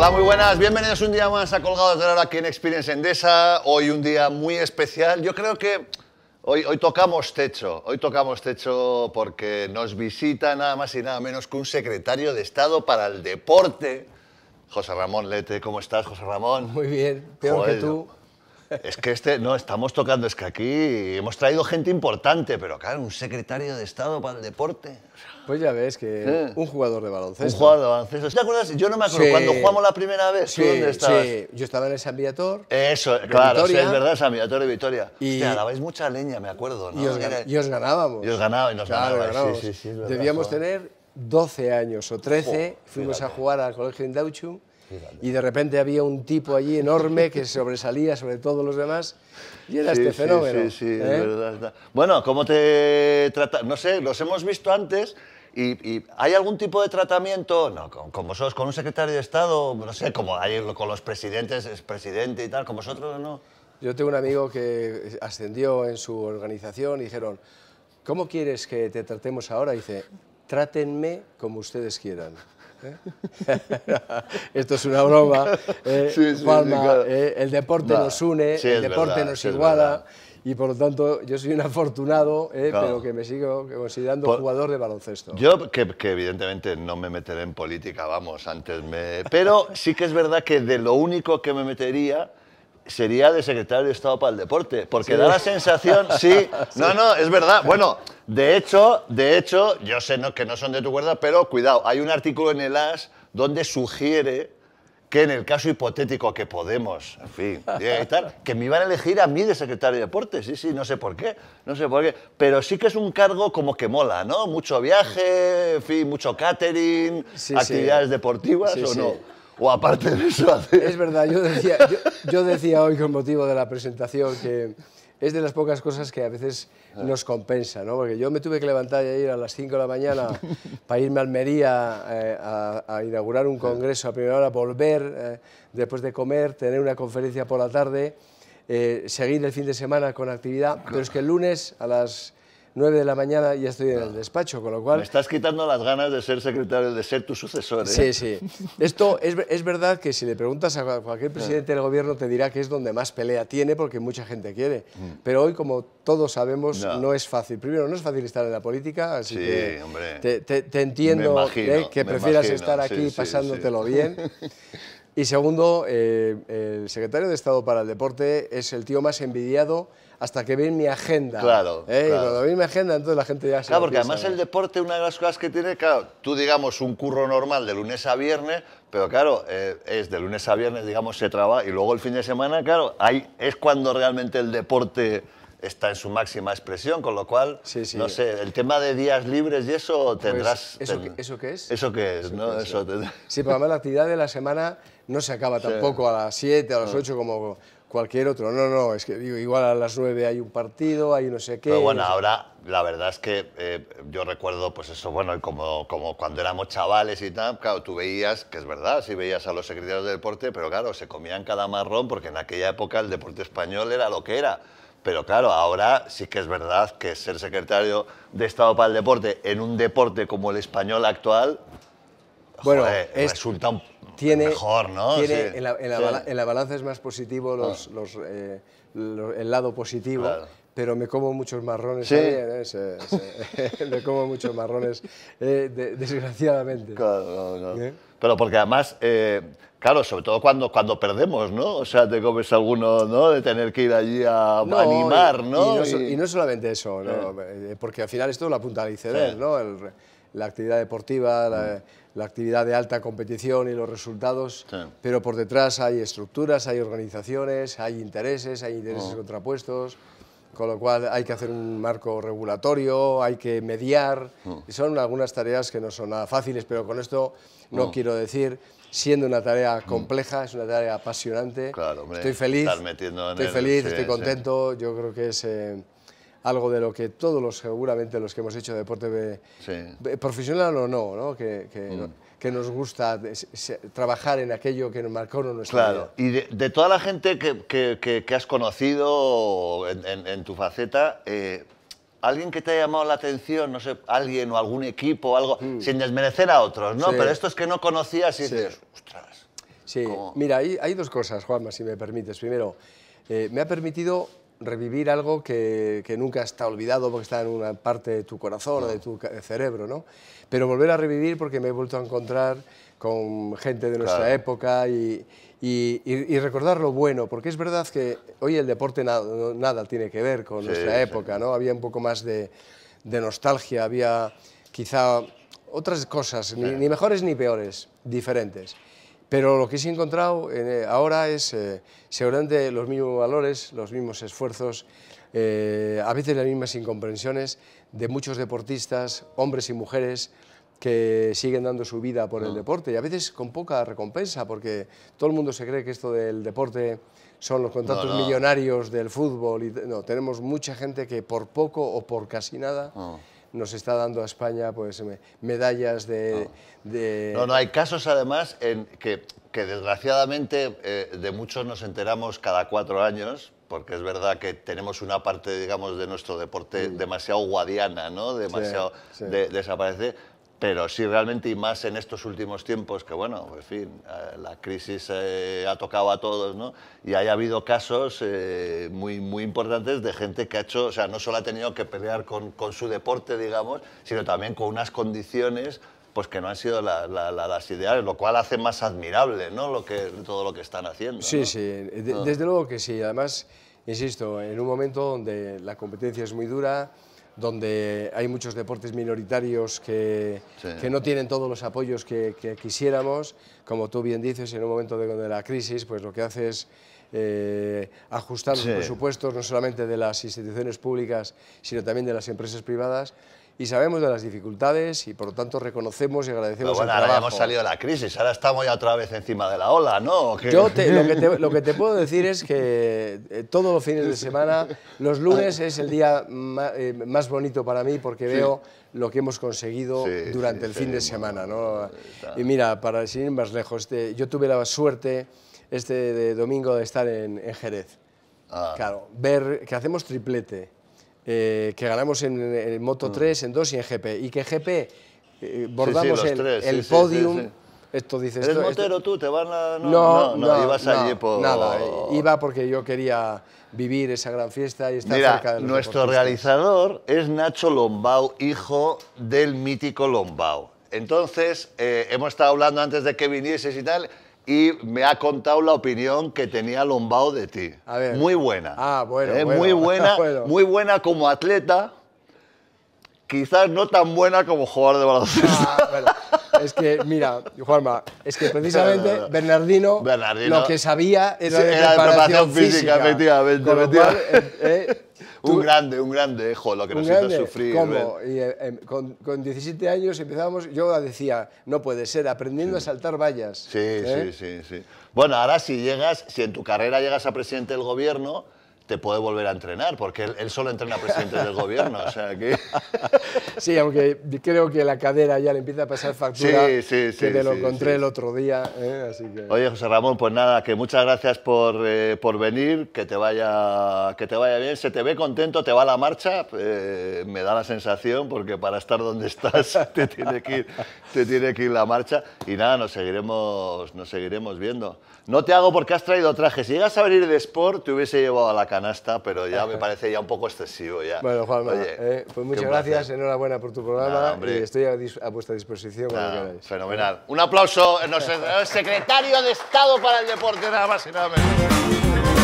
Hola, muy buenas. Bienvenidos un día más a Colgados de la Hora aquí en Experience Endesa. Hoy un día muy especial. Yo creo que hoy, hoy tocamos techo. Hoy tocamos techo porque nos visita nada más y nada menos que un secretario de Estado para el Deporte. José Ramón Lete, ¿cómo estás, José Ramón? Muy bien, peor que tú. Es que este, no, estamos tocando, es que aquí hemos traído gente importante, pero claro, un secretario de Estado para el deporte. Pues ya ves que un jugador de baloncesto. Un jugador de baloncesto. ¿Te acuerdas? Yo no me acuerdo, cuando jugamos la primera vez, dónde estabas? Sí, yo estaba en el San Viator. Eso, claro, sí, es verdad, San Viator de Vitoria. Y Hostia, dabais mucha leña, me acuerdo, ¿no? Y os, ganábamos. Y os ganábamos, y nos claro, ganábamos. Sí, sí, sí, Debíamos tener 12 años o 13, fuimos a jugar al colegio Indauchu y de repente había un tipo allí enorme que sobresalía sobre todos los demás y era este fenómeno. ¿eh? Bueno, ¿cómo te trata? No sé, los hemos visto antes. Y, hay algún tipo de tratamiento, no, con, con, con un secretario de Estado, no sé, como hay con los presidentes, es presidente y tal, con vosotros no. Yo tengo un amigo que ascendió en su organización y dijeron, ¿cómo quieres que te tratemos ahora? Y dice, trátenme como ustedes quieran. ¿Eh? Esto es una broma. Palma, ¿eh? ¿eh? el deporte nos une, el deporte nos iguala. Y por lo tanto, yo soy un afortunado, pero que me sigo considerando jugador de baloncesto. Yo, que, que, evidentemente no me meteré en política, vamos, antes me. Pero sí que es verdad que de lo único que me metería sería de secretario de Estado para el Deporte, porque da la sensación, sí, no, no, es verdad. Bueno, de hecho, de hecho, yo sé que no son de tu cuerda, pero cuidado, hay un artículo en el AS donde sugiere que en el caso hipotético que Podemos, en fin, que me iban a elegir a mí de secretario de Deporte, sí, sí, no sé por qué, no sé por qué, pero sí que es un cargo como que mola, ¿no? Mucho viaje, en fin, mucho catering, actividades deportivas o no o aparte de eso Es verdad, yo decía, hoy con motivo de la presentación que es de las pocas cosas que a veces ah. nos compensa, Porque yo me tuve que levantar y ir a las 5 de la mañana para irme a Almería eh, a, inaugurar un ah. congreso a primera hora, volver eh, después de comer, tener una conferencia por la tarde, eh, seguir el fin de semana con actividad, pero es que el lunes a las 9 de la mañana ya estoy en el ah. despacho, con lo cual... Me estás quitando las ganas de ser secretario, de ser tu sucesor. ¿eh? Sí, sí. Esto es, es, verdad que si le preguntas a cualquier presidente del gobierno te dirá que es donde más pelea tiene porque mucha gente quiere. Mm. Pero hoy, como todos sabemos, no, es fácil. Primero, no es fácil estar en la política, así que Te, te entiendo eh, que prefieras estar aquí pasándotelo bien. Y segundo, eh, el secretario de Estado para el Deporte es el tío más envidiado hasta que ve mi agenda. Claro, eh, claro. cuando ve mi agenda, entonces la gente ya se Claro, porque además el deporte, una de las cosas que tiene, claro, tú digamos un curro normal de lunes a viernes, pero claro, eh, es de lunes a viernes, digamos, se trabaja, y luego el fin de semana, claro, ahí es cuando realmente el deporte está en su máxima expresión, con lo cual, no sé, el tema de días libres y eso pues, tendrás... ¿eso, ¿Eso qué es? Eso qué es, ¿no? es, eso Sí, pero además la actividad de la semana no se acaba tampoco a las 7, a las 8 como cualquier otro. No, no, es que digo, igual a las 9 hay un partido, hay no sé qué... Pero bueno, ahora la verdad es que eh, yo recuerdo, pues eso, bueno, como, como cuando éramos chavales y tal, claro, tú veías, que es verdad, sí veías a los secretarios de deporte, pero claro, se comían cada marrón porque en aquella época el deporte español era lo que era. Pero claro, ahora sí que es verdad que ser secretario de Estado para el deporte en un deporte como el español actual, bueno, resulta tiene, mejor, ¿no? Tiene, en, la, balanza es más positivo los, ah. los, eh, el lado positivo pero me como muchos marrones ¿eh? me como muchos marrones, eh, desgraciadamente. Claro, ¿Eh? Pero porque además, claro, sobre todo cuando, cuando perdemos, ¿no? O sea, te comes alguno, ¿no? De tener que ir allí a animar, ¿no? Y, no solamente eso, ¿no? Porque al final esto es la punta del iceberg, ¿no? la actividad deportiva, mm. la, actividad de alta competición y los resultados, pero por detrás hay estructuras, hay organizaciones, hay intereses, hay intereses mm. contrapuestos. Con lo cual hay que hacer un marco regulatorio, hay que mediar, mm. son algunas tareas que no son nada fáciles, pero con esto no mm. quiero decir, siendo una tarea mm. compleja, es una tarea apasionante, estoy feliz, estoy, feliz estoy contento, yo creo que es... Eh, algo de lo que todos los, seguramente los que hemos hecho deporte profesional o no, Que, que nos gusta trabajar en aquello que nos marcó nuestro claro. Y de, toda la gente que, que, has conocido en, tu faceta, eh, alguien que te ha llamado la atención, no sé, alguien o algún equipo, algo, mm. sin desmerecer a otros, ¿no? pero Pero estos que no conocías y sí. dices, Sí, mira, hay, hay, dos cosas, Juanma, si me permites. Primero, eh, me ha permitido revivir algo que, nunca está olvidado porque está en una parte de tu corazón o de tu cerebro, Pero volver a revivir porque me he vuelto a encontrar con gente de nuestra época y, y, recordar lo bueno, porque es verdad que hoy el deporte nada tiene que ver con nuestra época, ¿no? Había un poco más de, nostalgia, había quizá otras cosas, ni mejores ni peores, diferentes. Pero lo que he encontrado eh, ahora es eh, seguramente los mismos valores, los mismos esfuerzos, eh, a veces las mismas incomprensiones de muchos deportistas, hombres y mujeres, que siguen dando su vida por el deporte y a veces con poca recompensa, porque todo el mundo se cree que esto del deporte son los contratos millonarios del fútbol. Y, no, tenemos mucha gente que por poco o por casi nada nos está dando a España pues, medallas de no. no. hay casos además en que, desgraciadamente eh, de muchos nos enteramos cada cuatro años, porque es verdad que tenemos una parte, digamos, de nuestro deporte mm. demasiado guadiana, ¿no? Demasiado De, desaparece pero sí realmente, y más en estos últimos tiempos, que bueno, en fin, eh, la crisis eh, ha tocado a todos, ¿no? Y haya habido casos eh, muy, muy importantes de gente que ha hecho, o sea, no solo ha tenido que pelear con, con su deporte, digamos, sino también con unas condiciones pues que no han sido las ideales, lo cual hace más admirable ¿no? lo que, todo lo que están haciendo. Sí, sí, ah. desde luego que sí. Además, insisto, en un momento donde la competencia es muy dura, donde hay muchos deportes minoritarios que, no tienen todos los apoyos que, quisiéramos. Como tú bien dices, en un momento de, la crisis, pues lo que hace es eh, ajustar los presupuestos no solamente de las instituciones públicas, sino también de las empresas privadas y sabemos de las dificultades y por lo tanto reconocemos y agradecemos bueno, ahora hemos salido de la crisis, ahora estamos ya otra vez encima de la ola, ¿no? Yo lo, que te, puedo decir es que eh, todos los fines de semana, los lunes es el día eh, más, bonito para mí porque veo lo que hemos conseguido durante el fin de semana, Y mira, para sin ir más lejos, este, yo tuve la suerte este domingo de estar en, Jerez. Ah. Claro, ver que hacemos triplete eh, que ganamos en, Moto 3, mm. en 2 y en GP. Y que GP eh, bordamos el, podium. Esto dices. ¿Eres motero tú? ¿Te van a.? No, no, ibas allí Nada, eh, iba porque yo quería vivir esa gran fiesta y estar cerca de Nuestro realizador es Nacho Lombao, hijo del mítico Lombao. Entonces, hemos estado hablando antes de que vinieses y tal y me ha contado la opinión que tenía Lombao de ti. Muy buena. Ah, bueno. muy buena, muy buena como atleta, quizás no tan buena como jugador de baloncesto. Ah, es que, mira, Juanma, es que precisamente Bernardino, lo que sabía era, preparación era de preparación, física, efectivamente un grande, un grande, hijo eh, lo que nos hizo sufrir. Eh. Eh, em, con, 17 años empezábamos, yo decía, no puede ser, aprendiendo a saltar vallas. Sí, sí, sí, sí. Bueno, ahora si llegas, si en tu carrera llegas a presidente del gobierno te puede volver a entrenar, porque él, solo entrena presidentes del gobierno, o sea que... Sí, aunque creo que la cadera ya le empieza a pasar factura, sí, sí, sí, te lo encontré el otro día, ¿eh? Oye, José Ramón, pues nada, que muchas gracias por, eh, por venir, que te, vaya, que te vaya bien, se te ve contento, te va la marcha, eh, me da la sensación, porque para estar donde estás te tiene que ir, te tiene que ir la marcha, y nada, nos seguiremos, nos seguiremos viendo. No te hago porque has traído trajes, si llegas a venir de Sport, te hubiese llevado a la cara pero ya me parece ya un poco excesivo. Ya. Bueno, Juanma, eh, pues muchas gracias, enhorabuena por tu programa estoy a, vuestra disposición Fenomenal. Un aplauso, secretario de Estado para el Deporte, nada más y nada menos.